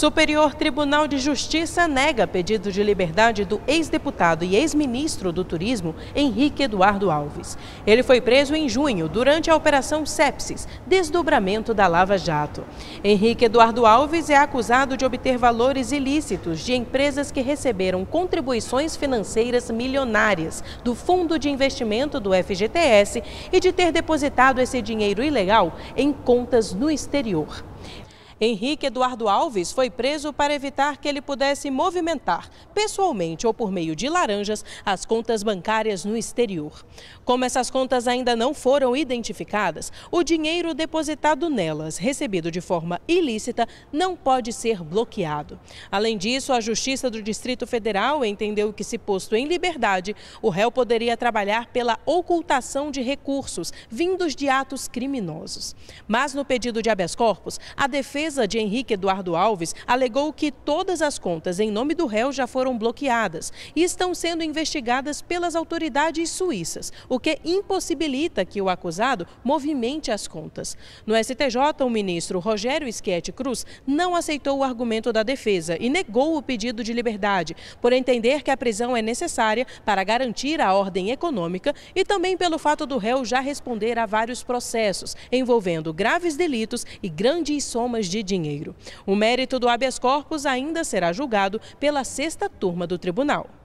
Superior Tribunal de Justiça nega pedido de liberdade do ex-deputado e ex-ministro do Turismo, Henrique Eduardo Alves. Ele foi preso em junho durante a Operação Sepsis, desdobramento da Lava Jato. Henrique Eduardo Alves é acusado de obter valores ilícitos de empresas que receberam contribuições financeiras milionárias do Fundo de Investimento do FGTS e de ter depositado esse dinheiro ilegal em contas no exterior. Henrique Eduardo Alves foi preso para evitar que ele pudesse movimentar, pessoalmente ou por meio de laranjas, as contas bancárias no exterior. Como essas contas ainda não foram identificadas, o dinheiro depositado nelas, recebido de forma ilícita, não pode ser bloqueado. Além disso, a Justiça do Distrito Federal entendeu que, se posto em liberdade, o réu poderia trabalhar pela ocultação de recursos vindos de atos criminosos. Mas no pedido de habeas corpus, a defesa defesa de Henrique Eduardo Alves alegou que todas as contas em nome do réu já foram bloqueadas e estão sendo investigadas pelas autoridades suíças, o que impossibilita que o acusado movimente as contas. No STJ, o ministro Rogério Schietti Cruz não aceitou o argumento da defesa e negou o pedido de liberdade, por entender que a prisão é necessária para garantir a ordem econômica e também pelo fato do réu já responder a vários processos envolvendo graves delitos e grandes somas de de dinheiro. O mérito do habeas corpus ainda será julgado pela sexta turma do tribunal.